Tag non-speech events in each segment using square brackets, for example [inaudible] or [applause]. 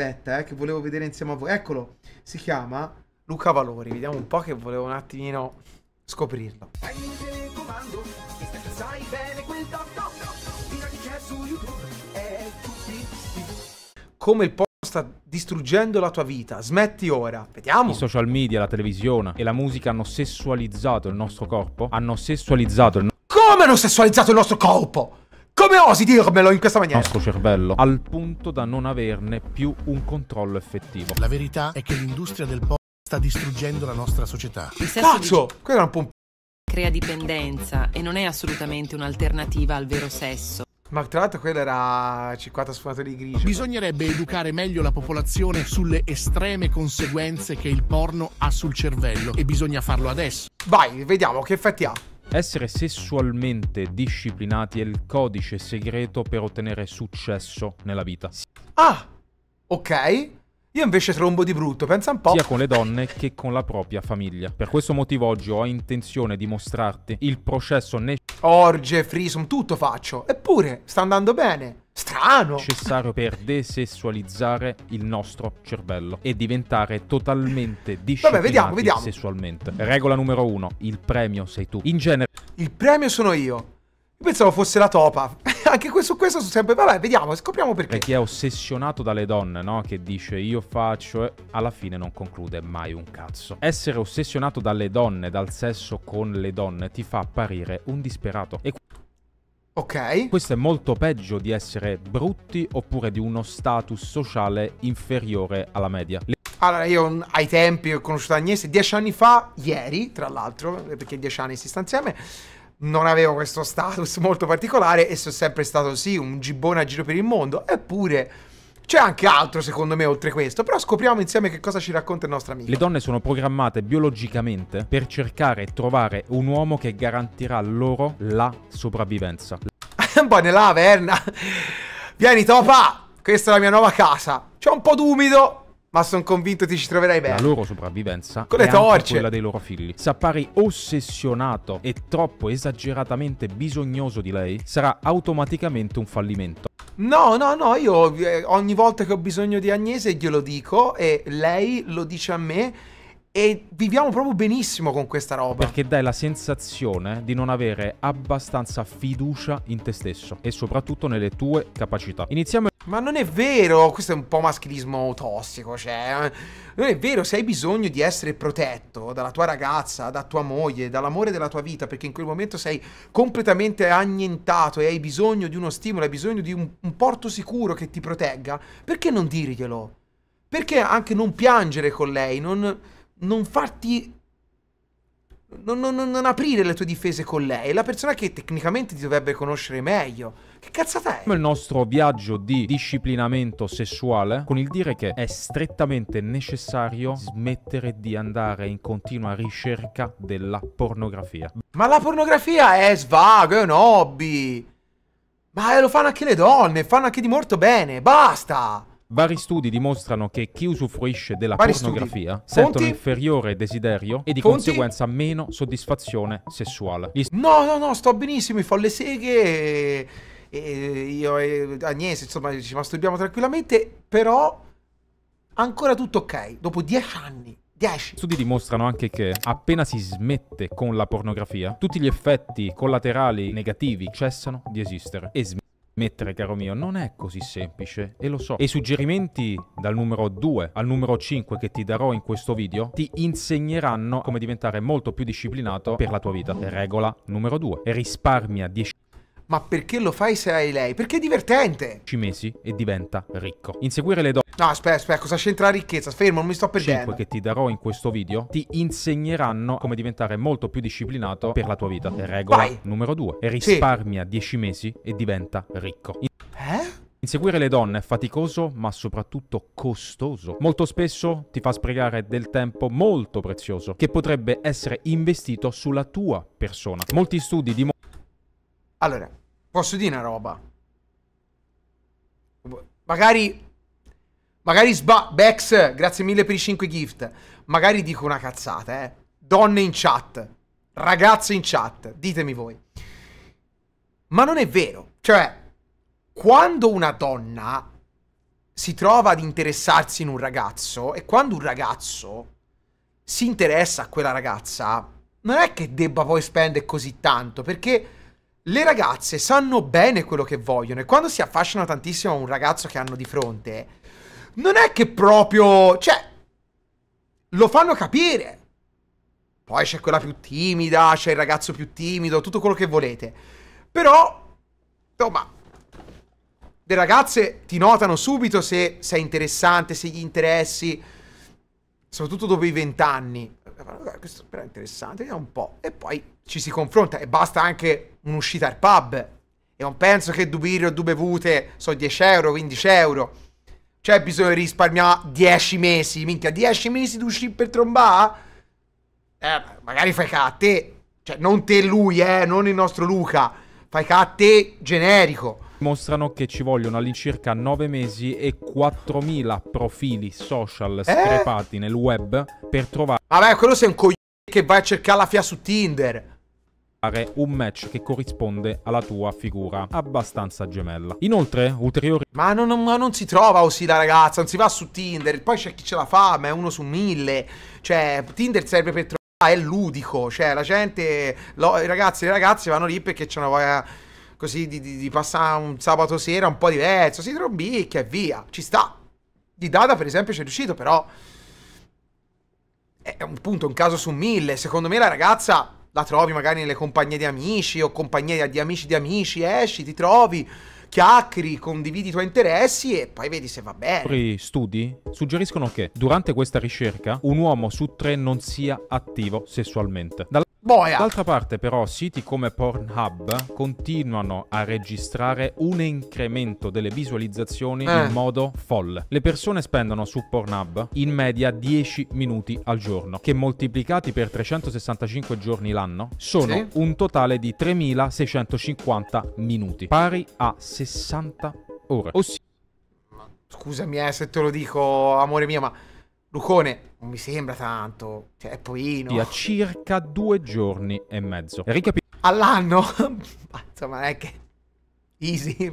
aspetta, eh, che volevo vedere insieme a voi. Eccolo, si chiama Luca Valori. Vediamo un po' che volevo un attimino scoprirlo. Come il po' sta distruggendo la tua vita. Smetti ora. Vediamo. I social media, la televisione e la musica hanno sessualizzato il nostro corpo. Hanno sessualizzato il nostro... Come hanno sessualizzato il nostro corpo? Come osi dirmelo in questa maniera? Il nostro cervello, al punto da non averne più un controllo effettivo. La verità è che l'industria del porno sta distruggendo la nostra società. Cazzo! Di... Quello era un po' un crea dipendenza e non è assolutamente un'alternativa al vero sesso. Ma tra l'altro quella era 50 sfumature di grigio. Bisognerebbe educare meglio la popolazione sulle estreme conseguenze che il porno ha sul cervello e bisogna farlo adesso. Vai, vediamo che effetti ha. Essere sessualmente disciplinati è il codice segreto per ottenere successo nella vita. Ah! Ok. Io invece trombo di brutto, pensa un po'. Sia con le donne che con la propria famiglia. Per questo motivo oggi ho intenzione di mostrarti il processo necessario. Orge, frisum, tutto faccio. Eppure, sta andando bene strano. Necessario per desessualizzare il nostro cervello e diventare totalmente [laughs] disciplinati Vabbè, vediamo, vediamo. sessualmente. Regola numero uno, il premio sei tu. In genere... Il premio sono io. Pensavo fosse la topa. [laughs] Anche su questo, questo sono sempre. Vabbè, vediamo, scopriamo perché. Perché è ossessionato dalle donne, no? Che dice io faccio e alla fine non conclude mai un cazzo. Essere ossessionato dalle donne, dal sesso con le donne, ti fa apparire un disperato. E Ok. Questo è molto peggio di essere brutti oppure di uno status sociale inferiore alla media. Le allora, io ai tempi ho conosciuto Agnese dieci anni fa, ieri tra l'altro, perché dieci anni si sta insieme, non avevo questo status molto particolare e sono sempre stato sì, un gibbone a giro per il mondo, eppure c'è anche altro, secondo me, oltre questo. Però scopriamo insieme che cosa ci racconta il nostro amico. Le donne sono programmate biologicamente per cercare e trovare un uomo che garantirà loro la sopravvivenza. [laughs] un po' nella caverna. Vieni, topa! Questa è la mia nuova casa. C'è un po' d'umido, ma sono convinto ti ci troverai bene. La loro sopravvivenza con le torce. quella dei loro figli. Se appari ossessionato e troppo esageratamente bisognoso di lei sarà automaticamente un fallimento. No, no, no, io eh, ogni volta che ho bisogno di Agnese glielo dico e lei lo dice a me e viviamo proprio benissimo con questa roba. Perché dai la sensazione di non avere abbastanza fiducia in te stesso e soprattutto nelle tue capacità. Iniziamo. Ma non è vero, questo è un po' maschilismo tossico, cioè. Eh. Non è vero, se hai bisogno di essere protetto dalla tua ragazza, da tua moglie, dall'amore della tua vita, perché in quel momento sei completamente annientato e hai bisogno di uno stimolo, hai bisogno di un, un porto sicuro che ti protegga, perché non dirglielo? Perché anche non piangere con lei, non non farti... Non, non, non, aprire le tue difese con lei. È la persona che tecnicamente ti dovrebbe conoscere meglio. Che cazzata è? Il nostro viaggio di disciplinamento sessuale con il dire che è strettamente necessario smettere di andare in continua ricerca della pornografia. Ma la pornografia è svago, è un hobby. Ma lo fanno anche le donne, fanno anche di molto bene. Basta! Vari studi dimostrano che chi usufruisce della Vari pornografia sente un inferiore desiderio e di Fonti? conseguenza meno soddisfazione sessuale. Gli... No, no, no, sto benissimo, mi fa le seghe e, io e Agnese, ah, insomma, ci masturbiamo tranquillamente, però ancora tutto ok, dopo dieci anni. 10. Studi dimostrano anche che appena si smette con la pornografia, tutti gli effetti collaterali negativi cessano di esistere e smettono mettere, caro mio, non è così semplice e lo so. E i suggerimenti dal numero 2 al numero 5 che ti darò in questo video ti insegneranno come diventare molto più disciplinato per la tua vita. Regola numero 2. Risparmia 10 ma perché lo fai se hai lei? Perché è divertente. Ci mesi e diventa ricco. Inseguire le donne. No, aspetta, aspetta, cosa c'entra la ricchezza? Fermo, non mi sto perdendo. 5 che ti darò in questo video ti insegneranno come diventare molto più disciplinato per la tua vita. Regola Vai. numero 2. Risparmia sì. 10 mesi e diventa ricco. In eh? Inseguire le donne è faticoso ma soprattutto costoso. Molto spesso ti fa sprecare del tempo molto prezioso che potrebbe essere investito sulla tua persona. Molti studi dimostrano... Allora, Posso dire una roba? Magari... Magari sba... Bex, grazie mille per i 5 gift. Magari dico una cazzata, eh. Donne in chat. Ragazze in chat. Ditemi voi. Ma non è vero. Cioè, quando una donna si trova ad interessarsi in un ragazzo e quando un ragazzo si interessa a quella ragazza, non è che debba poi spendere così tanto, perché le ragazze sanno bene quello che vogliono e quando si affascinano tantissimo a un ragazzo che hanno di fronte, non è che proprio... cioè, lo fanno capire. Poi c'è quella più timida, c'è il ragazzo più timido, tutto quello che volete. Però, insomma, le ragazze ti notano subito se sei interessante, se gli interessi, soprattutto dopo i vent'anni. Ah, guarda, questo però è interessante, vediamo un po'. E poi ci si confronta e basta anche un'uscita al pub. E non penso che due birre o due bevute sono 10 euro, 15 euro. Cioè bisogna risparmiare 10 mesi, minchia, 10 mesi di uscire per trombà? Eh, magari fai ca a te, cioè non te lui, eh, non il nostro Luca. Fai ca a te generico mostrano che ci vogliono all'incirca 9 mesi e 4.000 profili social eh? screpati eh? nel web per trovare... Vabbè, ah, quello sei un coglione che vai a cercare la fia su Tinder un match che corrisponde alla tua figura abbastanza gemella. Inoltre, ulteriori... Ma non, non, non si trova così la ragazza, non si va su Tinder, poi c'è chi ce la fa, ma è uno su mille. Cioè, Tinder serve per trovare, è ludico, cioè la gente, lo, i ragazzi e le ragazze vanno lì perché c'è una voglia così di, di, di passare un sabato sera un po' diverso, si trombicchia e via, ci sta. Di Dada per esempio c'è riuscito, però è un punto, un caso su mille. Secondo me la ragazza la trovi magari nelle compagnie di amici o compagnie di amici di amici, esci, ti trovi, chiacchieri, condividi i tuoi interessi e poi vedi se va bene. Altri Studi suggeriscono che durante questa ricerca un uomo su tre non sia attivo sessualmente. Dalla Boia. D'altra parte però siti come Pornhub continuano a registrare un incremento delle visualizzazioni eh. in modo folle. Le persone spendono su Pornhub in media 10 minuti al giorno, che moltiplicati per 365 giorni l'anno sono sì. un totale di 3650 minuti, pari a 60 ore. Ossia... Scusami eh, se te lo dico, amore mio, ma Lucone, non mi sembra tanto, cioè è poino. Di circa due giorni e mezzo. Ricapit- All'anno? [laughs] Insomma, è che... Easy.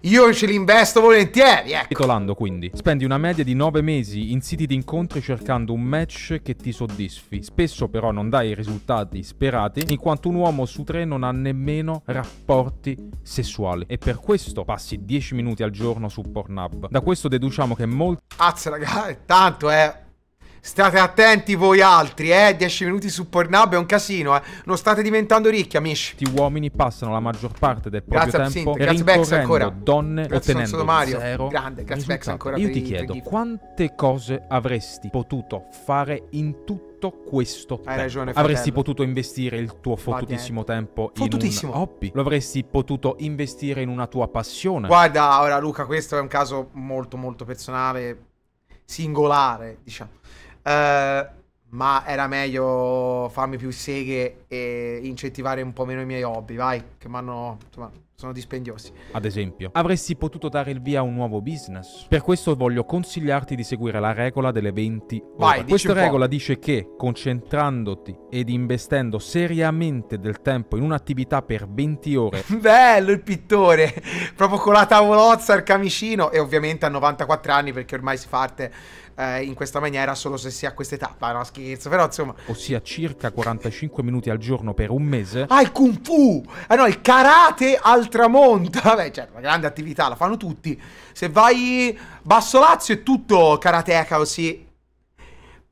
Io ce li investo volentieri, ecco. Titolando quindi, spendi una media di 9 mesi in siti di incontri cercando un match che ti soddisfi. Spesso però non dai i risultati sperati, in quanto un uomo su tre non ha nemmeno rapporti sessuali. E per questo passi 10 minuti al giorno su Pornhub. Da questo deduciamo che molti... Azze ragazzi, tanto eh State attenti voi altri, eh. 10 minuti su Pornhub è un casino, eh. Non state diventando ricchi, amici. Gli uomini passano la maggior parte del proprio grazie, tempo Absinthe, grazie Bex ancora. donne grazie ottenendo Mario. zero Grande, grazie risultato. Bex ancora. Io ti chiedo, quante cose avresti potuto fare in tutto questo Hai ragione, Avresti potuto investire il tuo fottutissimo tempo fottutissimo. in un hobby. Lo avresti potuto investire in una tua passione. Guarda, ora Luca, questo è un caso molto molto personale, singolare, diciamo. Uh, ma era meglio farmi più seghe e incentivare un po' meno i miei hobby, vai, che mi hanno... insomma, sono dispendiosi. Ad esempio, avresti potuto dare il via a un nuovo business. Per questo voglio consigliarti di seguire la regola delle 20 ore. Vai, Questa regola dice che concentrandoti ed investendo seriamente del tempo in un'attività per 20 ore. [laughs] Bello il pittore! Proprio con la tavolozza, il camicino e ovviamente a 94 anni perché ormai si fa eh, in questa maniera solo se si ha queste tappa, no scherzo, però insomma... Ossia circa 45 minuti al giorno per un mese. Ah, il Kung Fu! Ah no, il Karate al tramonto! [laughs] Vabbè, certo, una grande attività, la fanno tutti. Se vai Basso Lazio è tutto karateka così,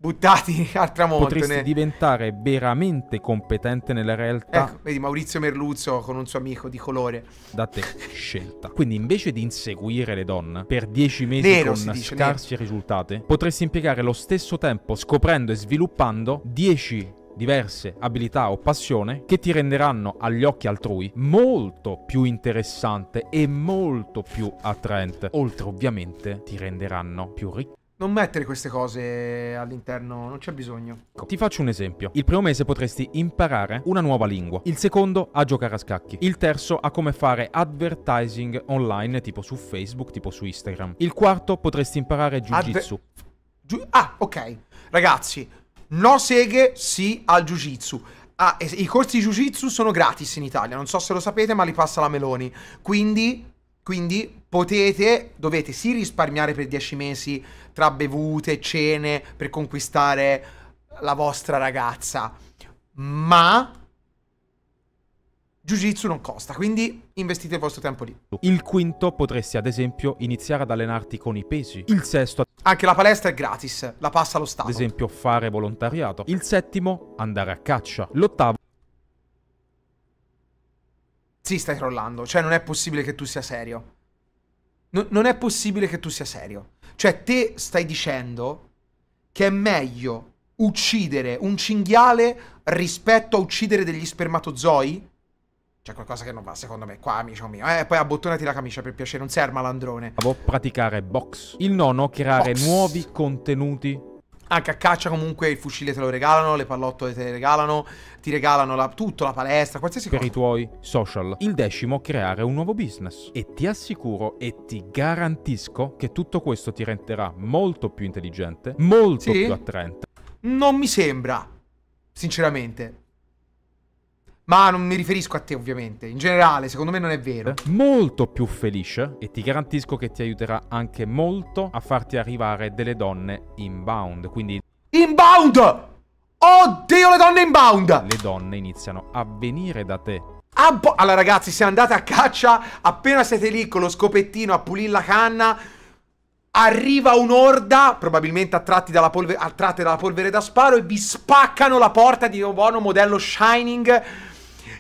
buttati [laughs] al tramonto. Potresti ne... diventare veramente competente nella realtà. Ecco, vedi Maurizio Merluzzo con un suo amico di colore. Da te, scelta. Quindi invece di inseguire le donne per dieci mesi nero, con dice, scarsi nero. risultati, potresti impiegare lo stesso tempo scoprendo e sviluppando dieci diverse abilità o passione che ti renderanno agli occhi altrui molto più interessante e molto più attraente, oltre ovviamente ti renderanno più ricco. Non mettere queste cose all'interno, non c'è bisogno. Ti faccio un esempio. Il primo mese potresti imparare una nuova lingua, il secondo a giocare a scacchi, il terzo a come fare advertising online tipo su Facebook, tipo su Instagram, il quarto potresti imparare jiu-jitsu. Adver- Giu- ah, ok. Ragazzi, no seghe, sì al jiu-jitsu. Ah, i corsi di jiu-jitsu sono gratis in Italia, non so se lo sapete ma li passa la Meloni. Quindi quindi potete, dovete sì risparmiare per 10 mesi tra bevute, cene, per conquistare la vostra ragazza, ma Jiu-Jitsu non costa, quindi investite il vostro tempo lì. Il quinto potresti ad esempio iniziare ad allenarti con i pesi. Il sesto... Anche la palestra è gratis, la passa lo Stato. Ad esempio fare volontariato. Il settimo, andare a caccia. L'ottavo... Sì, stai trollando. Cioè, non è possibile che tu sia serio. No, non è possibile che tu sia serio. Cioè, te stai dicendo che è meglio uccidere un cinghiale rispetto a uccidere degli spermatozoi? C'è cioè, qualcosa che non va, secondo me, qua, amico mio. Eh, poi abbottonati la camicia per piacere, non sei malandrone. Devo praticare box. Il nono, creare box. nuovi contenuti anche a caccia comunque il fucile te lo regalano, le pallottole te le regalano, ti regalano la, tutto, la palestra, qualsiasi per cosa. Per i tuoi social. Il decimo, creare un nuovo business. E ti assicuro e ti garantisco che tutto questo ti renderà molto più intelligente, molto sì? più attraente. Non mi sembra, sinceramente. Ma non mi riferisco a te, ovviamente. In generale, secondo me non è vero. Eh, molto più felice e ti garantisco che ti aiuterà anche molto a farti arrivare delle donne inbound. Quindi. Inbound! Oddio, le donne inbound! Le donne iniziano a venire da te. Ah, allora, ragazzi, se andate a caccia, appena siete lì con lo scopettino a pulire la canna. Arriva un'orda, probabilmente attratti dalla polvere, attratte dalla polvere da sparo, e vi spaccano la porta di buono modello Shining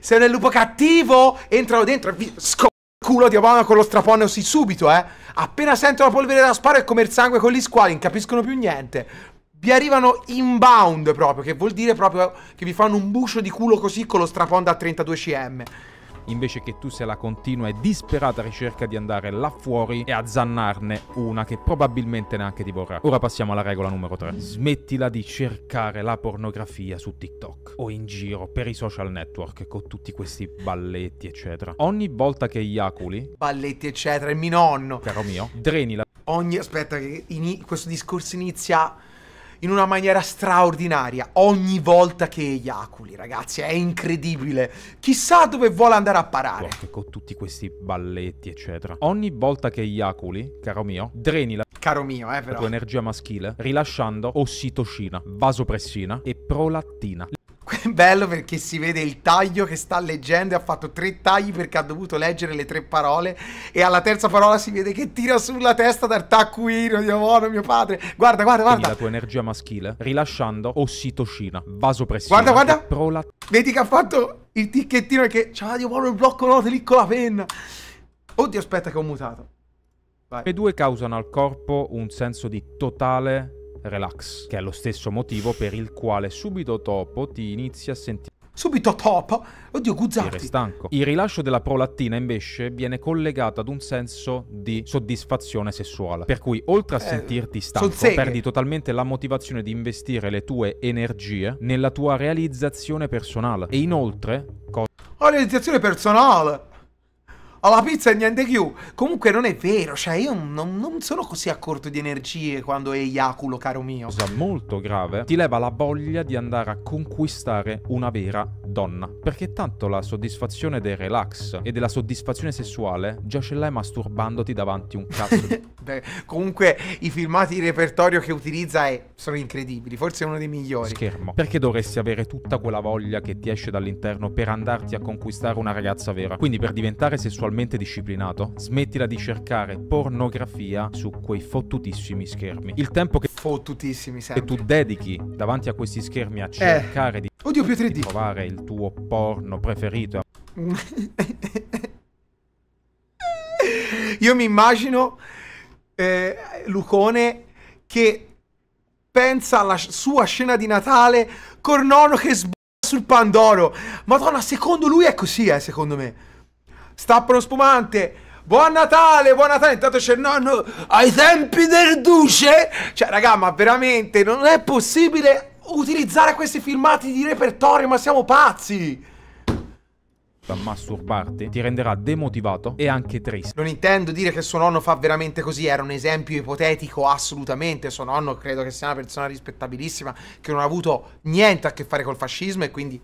se non è il lupo cattivo! Entrano dentro e vi scopo culo di Obama con lo strapone straponnosi subito, eh! Appena sentono la polvere da sparo è come il sangue con gli squali, non capiscono più niente vi arrivano inbound proprio, che vuol dire proprio che vi fanno un bucio di culo così con lo strapone da 32 cm invece che tu sia la continua e disperata ricerca di andare là fuori e azzannarne una che probabilmente neanche ti vorrà. Ora passiamo alla regola numero 3. Smettila di cercare la pornografia su TikTok o in giro per i social network con tutti questi balletti, eccetera. Ogni volta che iaculi... Balletti, eccetera, è mio nonno. Caro mio, dreni la... Ogni... Aspetta, in... questo discorso inizia in una maniera straordinaria ogni volta che eiaculi, ragazzi, è incredibile. Chissà dove vuole andare a parare. Che con tutti questi balletti, eccetera. Ogni volta che eiaculi, caro mio, dreni la caro mio, eh, però. La tua energia maschile, rilasciando ossitocina, vasopressina e prolattina. [laughs] bello perché si vede il taglio che sta leggendo e ha fatto tre tagli perché ha dovuto leggere le tre parole e alla terza parola si vede che tira sulla testa dal taccuino di Omono, mio padre. Guarda, guarda, guarda. Quindi la tua energia maschile rilasciando ossitocina, vasopressina. Guarda, guarda. Prolat Vedi che ha fatto il ticchettino che ciao dio buono il blocco note lì con la penna. Oddio, aspetta che ho mutato. Vai. E due causano al corpo un senso di totale relax, che è lo stesso motivo per il quale subito dopo ti inizi a sentire subito top. Oddio, guzzati. stanco. Il rilascio della prolattina invece viene collegato ad un senso di soddisfazione sessuale, per cui oltre a eh, sentirti stanco, perdi totalmente la motivazione di investire le tue energie nella tua realizzazione personale e inoltre Co- Oh, realizzazione personale! alla pizza e niente più. Comunque non è vero, cioè io non, non sono così a corto di energie quando eiaculo, caro mio. Cosa molto grave, ti leva la voglia di andare a conquistare una vera donna. Perché tanto la soddisfazione del relax e della soddisfazione sessuale già ce l'hai masturbandoti davanti un cazzo. [laughs] Beh, comunque i filmati di repertorio che utilizza è... sono incredibili, forse uno dei migliori. Schermo. Perché dovresti avere tutta quella voglia che ti esce dall'interno per andarti a conquistare una ragazza vera? Quindi per diventare sessualmente totalmente disciplinato, smettila di cercare pornografia su quei fottutissimi schermi. Il tempo che, fottutissimi sempre. tu dedichi davanti a questi schermi a eh. cercare eh. di, Oddio, più 3D. di trovare il tuo porno preferito. Io mi immagino eh, Lucone che pensa alla sua scena di Natale con nonno che sbaglia sul Pandoro. Madonna, secondo lui è così, eh, secondo me. Stappano spumante. Buon Natale, buon Natale. Intanto c'è il nonno ai tempi del duce. Cioè, raga, ma veramente non è possibile utilizzare questi filmati di repertorio, ma siamo pazzi Da masturbarti ti renderà demotivato e anche triste. Non intendo dire che suo nonno fa veramente così, era un esempio ipotetico assolutamente, suo nonno credo che sia una persona rispettabilissima che non ha avuto niente a che fare col fascismo e quindi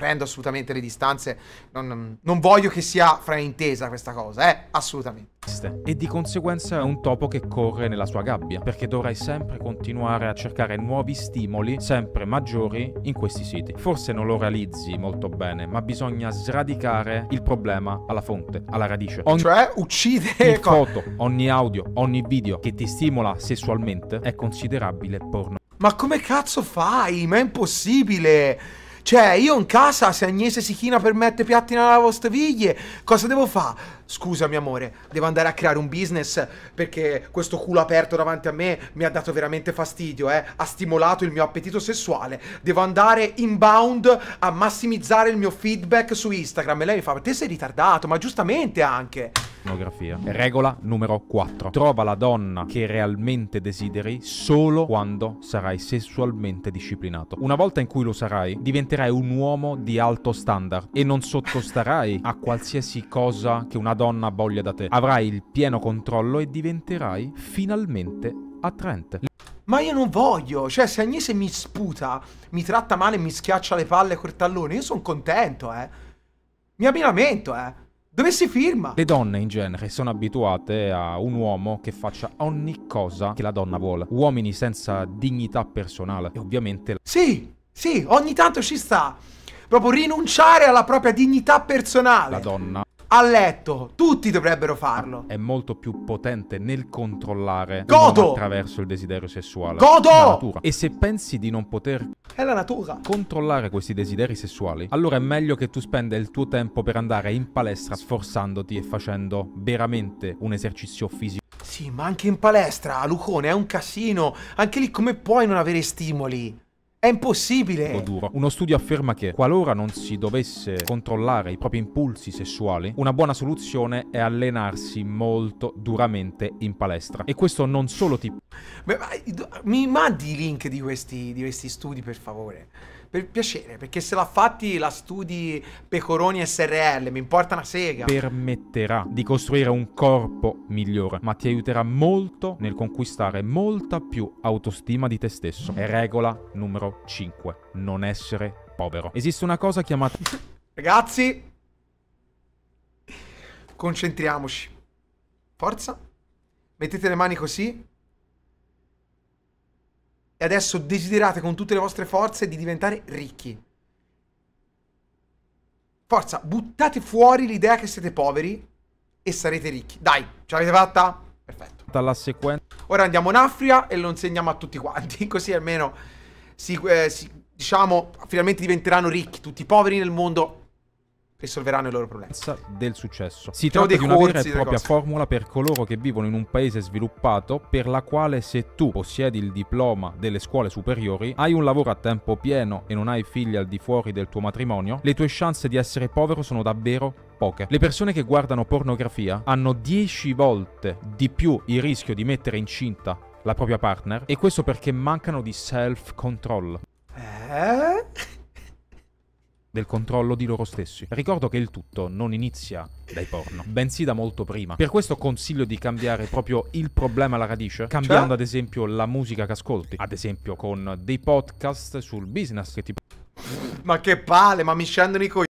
prendo assolutamente le distanze, non, non, voglio che sia fraintesa questa cosa, eh, assolutamente. E di conseguenza è un topo che corre nella sua gabbia, perché dovrai sempre continuare a cercare nuovi stimoli, sempre maggiori, in questi siti. Forse non lo realizzi molto bene, ma bisogna sradicare il problema alla fonte, alla radice. Ogni... Cioè, uccide... Ogni foto, ogni audio, ogni video che ti stimola sessualmente è considerabile porno. Ma come cazzo fai? Ma è impossibile! Cioè, io in casa, se Agnese si china per mettere piatti nella vostra lavastoviglie, cosa devo fare? Scusami amore, devo andare a creare un business perché questo culo aperto davanti a me mi ha dato veramente fastidio, eh? Ha stimolato il mio appetito sessuale. Devo andare inbound a massimizzare il mio feedback su Instagram. E lei mi fa, ma te sei ritardato, ma giustamente anche pornografia. Regola numero 4. Trova la donna che realmente desideri solo quando sarai sessualmente disciplinato. Una volta in cui lo sarai, diventerai un uomo di alto standard e non sottostarai a qualsiasi cosa che una donna voglia da te. Avrai il pieno controllo e diventerai finalmente attraente. Ma io non voglio, cioè se Agnese mi sputa, mi tratta male e mi schiaccia le palle col tallone, io sono contento, eh. Mi abbinamento, eh. Dove si firma? Le donne in genere sono abituate a un uomo che faccia ogni cosa che la donna vuole. Uomini senza dignità personale. E ovviamente... Sì, sì, ogni tanto ci sta. Proprio rinunciare alla propria dignità personale. La donna a letto. Tutti dovrebbero farlo. È molto più potente nel controllare Godo! attraverso il desiderio sessuale. Godo! E se pensi di non poter è la natura. Controllare questi desideri sessuali. Allora è meglio che tu spenda il tuo tempo per andare in palestra sforzandoti e facendo veramente un esercizio fisico. Sì, ma anche in palestra, Lucone, è un casino. Anche lì come puoi non avere stimoli? È impossibile! O duro. Uno studio afferma che, qualora non si dovesse controllare i propri impulsi sessuali, una buona soluzione è allenarsi molto duramente in palestra. E questo non solo ti... Beh, ma, mi mandi i link di questi, di questi studi, per favore. Per piacere, perché se la fatti la studi Pecoroni SRL, mi importa una sega. Permetterà di costruire un corpo migliore, ma ti aiuterà molto nel conquistare molta più autostima di te stesso. È regola numero 5, non essere povero. Esiste una cosa chiamata... [laughs] Ragazzi, concentriamoci. Forza. Mettete le mani così e adesso desiderate con tutte le vostre forze di diventare ricchi. Forza, buttate fuori l'idea che siete poveri e sarete ricchi. Dai, ce l'avete fatta? Perfetto. Dalla sequenza. Ora andiamo in Africa e lo insegniamo a tutti quanti, [laughs] così almeno si, eh, si, diciamo, finalmente diventeranno ricchi. Tutti i poveri nel mondo risolveranno i loro problemi. Del successo. Si trova di una corsi, vera e propria cose. formula per coloro che vivono in un paese sviluppato per la quale se tu possiedi il diploma delle scuole superiori, hai un lavoro a tempo pieno e non hai figli al di fuori del tuo matrimonio, le tue chance di essere povero sono davvero poche. Le persone che guardano pornografia hanno 10 volte di più il rischio di mettere incinta la propria partner e questo perché mancano di self control. Eh? del controllo di loro stessi. Ricordo che il tutto non inizia dai porno, bensì da molto prima. Per questo consiglio di cambiare proprio il problema alla radice, cambiando cioè? ad esempio la musica che ascolti, ad esempio con dei podcast sul business che ti... Ma che palle, ma mi scendono i coglioni.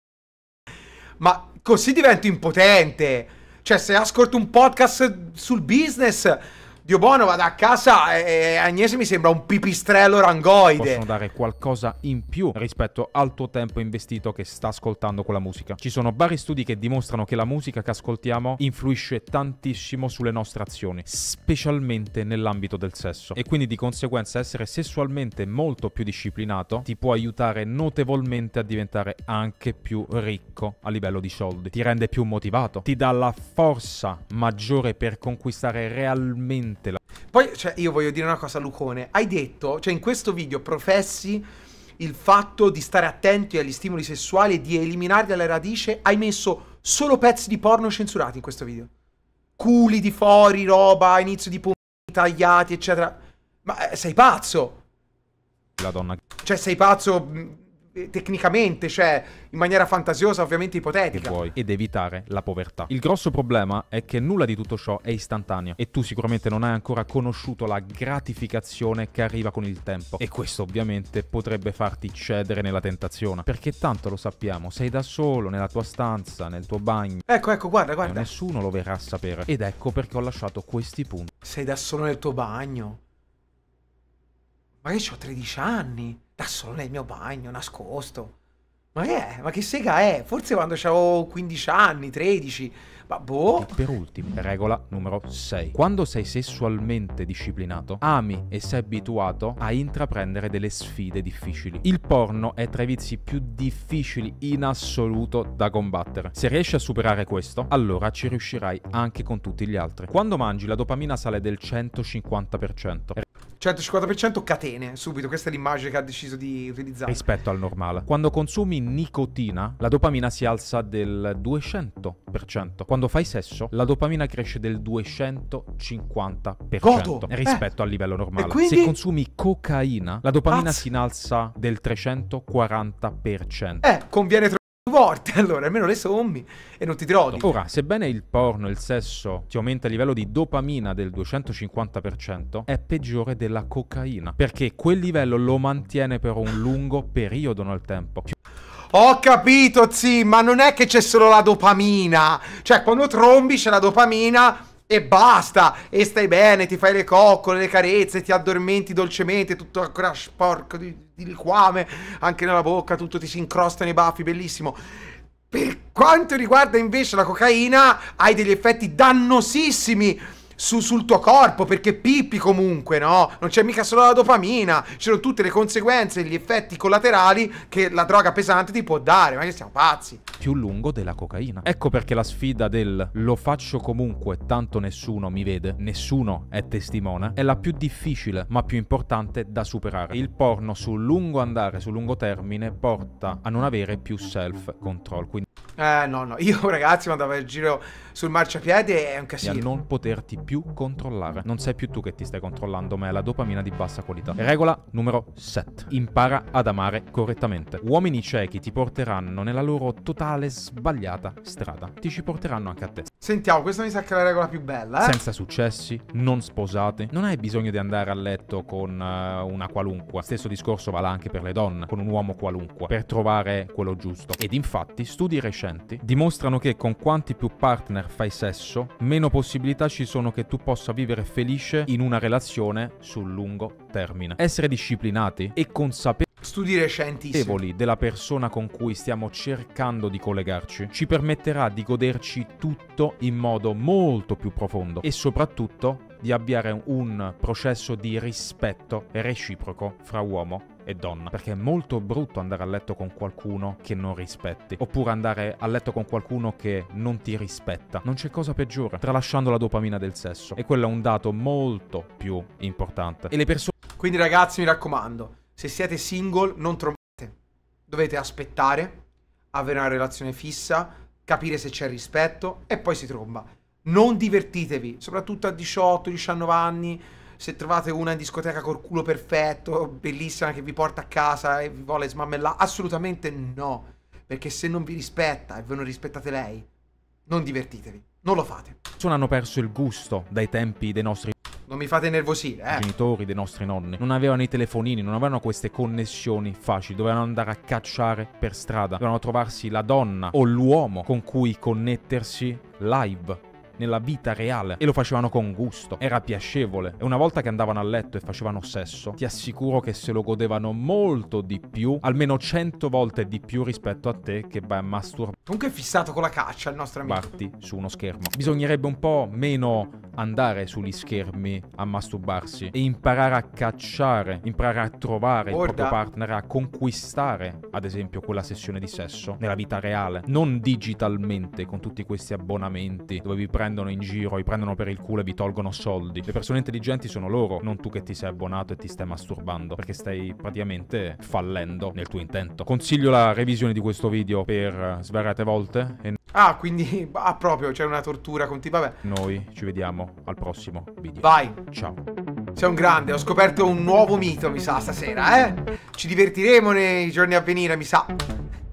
Ma così divento impotente. Cioè, se ascolto un podcast sul business Dio buono, vado a casa e Agnese mi sembra un pipistrello rangoide. Possono dare qualcosa in più rispetto al tuo tempo investito che sta ascoltando quella musica. Ci sono vari studi che dimostrano che la musica che ascoltiamo influisce tantissimo sulle nostre azioni, specialmente nell'ambito del sesso. E quindi di conseguenza essere sessualmente molto più disciplinato ti può aiutare notevolmente a diventare anche più ricco a livello di soldi. Ti rende più motivato, ti dà la forza maggiore per conquistare realmente veramente la... Poi, cioè, io voglio dire una cosa, Lucone. Hai detto, cioè, in questo video professi il fatto di stare attenti agli stimoli sessuali e di eliminarli alla radice. Hai messo solo pezzi di porno censurati in questo video. Culi di fuori, roba, inizio di pompa, tagliati, eccetera. Ma eh, sei pazzo! La donna... Cioè, sei pazzo eh, tecnicamente, cioè in maniera fantasiosa, ovviamente ipotetica. Che Vuoi, ed evitare la povertà. Il grosso problema è che nulla di tutto ciò è istantaneo e tu sicuramente non hai ancora conosciuto la gratificazione che arriva con il tempo e questo ovviamente potrebbe farti cedere nella tentazione perché tanto lo sappiamo, sei da solo nella tua stanza, nel tuo bagno. Ecco, ecco, guarda, guarda. E nessuno lo verrà a sapere ed ecco perché ho lasciato questi punti. Sei da solo nel tuo bagno. Ma che ho 13 anni da solo nel mio bagno, nascosto. Ma che è? Ma che sega è? Forse quando avevo 15 anni, 13. Ma boh. E per ultimo, regola numero 6. Quando sei sessualmente disciplinato, ami e sei abituato a intraprendere delle sfide difficili. Il porno è tra i vizi più difficili in assoluto da combattere. Se riesci a superare questo, allora ci riuscirai anche con tutti gli altri. Quando mangi, la dopamina sale del 150%. 150% catene, subito, questa è l'immagine che ha deciso di utilizzare. Rispetto al normale. Quando consumi nicotina, la dopamina si alza del 200%. Quando fai sesso, la dopamina cresce del 250% Godo. rispetto eh. al livello normale. Quindi... Se consumi cocaina, la dopamina Azz. si innalza del 340%. Eh, conviene trovare porte, [laughs] allora almeno le sommi e non ti trovi. Ora, sebbene il porno e il sesso ti aumenta il livello di dopamina del 250%, è peggiore della cocaina, perché quel livello lo mantiene per un lungo periodo nel tempo. Ho capito, zi, ma non è che c'è solo la dopamina. Cioè, quando trombi c'è la dopamina e basta! E stai bene, ti fai le coccole, le carezze, ti addormenti dolcemente, tutto ancora sporco di, di liquame, anche nella bocca, tutto ti si incrosta nei baffi, bellissimo. Per quanto riguarda invece la cocaina, hai degli effetti dannosissimi su, sul tuo corpo, perché pippi comunque, no? Non c'è mica solo la dopamina, c'erano tutte le conseguenze e gli effetti collaterali che la droga pesante ti può dare, ma che siamo pazzi. Più lungo della cocaina. Ecco perché la sfida del lo faccio comunque, tanto nessuno mi vede, nessuno è testimone, è la più difficile, ma più importante da superare. Il porno sul lungo andare, sul lungo termine, porta a non avere più self-control. Quindi... Eh no, no, io [laughs] ragazzi, quando andavo in giro sul marciapiede è un casino. E a non poterti più controllare. Non sei più tu che ti stai controllando, ma è la dopamina di bassa qualità. Regola numero 7. Impara ad amare correttamente. Uomini ciechi ti porteranno nella loro totale sbagliata strada. Ti ci porteranno anche a te. Sentiamo, questa mi sa che è la regola più bella, eh? Senza successi, non sposate. Non hai bisogno di andare a letto con uh, una qualunque. Stesso discorso vale anche per le donne, con un uomo qualunque, per trovare quello giusto. Ed infatti, studi recenti dimostrano che con quanti più partner partner fai sesso, meno possibilità ci sono che tu possa vivere felice in una relazione sul lungo termine. Essere disciplinati e consapevoli Studi recenti della persona con cui stiamo cercando di collegarci ci permetterà di goderci tutto in modo molto più profondo e soprattutto di avviare un processo di rispetto reciproco fra uomo e donna, perché è molto brutto andare a letto con qualcuno che non rispetti, oppure andare a letto con qualcuno che non ti rispetta. Non c'è cosa peggiore, tralasciando la dopamina del sesso. E quello è un dato molto più importante. E le persone... Quindi ragazzi, mi raccomando, se siete single non trombate. Dovete aspettare, avere una relazione fissa, capire se c'è rispetto e poi si tromba. Non divertitevi, soprattutto a 18-19 anni se trovate una in discoteca col culo perfetto, bellissima, che vi porta a casa e vi vuole smammellare, assolutamente no. Perché se non vi rispetta e voi non rispettate lei, non divertitevi, non lo fate. Non hanno perso il gusto dai tempi dei nostri non mi fate nervosire, eh. I genitori dei nostri nonni non avevano i telefonini, non avevano queste connessioni facili, dovevano andare a cacciare per strada, dovevano trovarsi la donna o l'uomo con cui connettersi live nella vita reale e lo facevano con gusto, era piacevole e una volta che andavano a letto e facevano sesso, ti assicuro che se lo godevano molto di più, almeno 100 volte di più rispetto a te che vai a masturbare. Comunque è fissato con la caccia il nostro amico. Barti su uno schermo. Bisognerebbe un po' meno andare sugli schermi a masturbarsi e imparare a cacciare, imparare a trovare Orda. il proprio partner, a conquistare, ad esempio, quella sessione di sesso nella vita reale, non digitalmente con tutti questi abbonamenti dove vi prendi prendono in giro, vi prendono per il culo e vi tolgono soldi. Le persone intelligenti sono loro, non tu che ti sei abbonato e ti stai masturbando, perché stai praticamente fallendo nel tuo intento. Consiglio la revisione di questo video per svariate volte. E... Ah, quindi, [laughs] ah proprio, c'è una tortura con tipo, vabbè. Noi ci vediamo al prossimo video. Vai. Ciao. Sei un grande, ho scoperto un nuovo mito, mi sa, stasera, eh? Ci divertiremo nei giorni a venire, mi sa.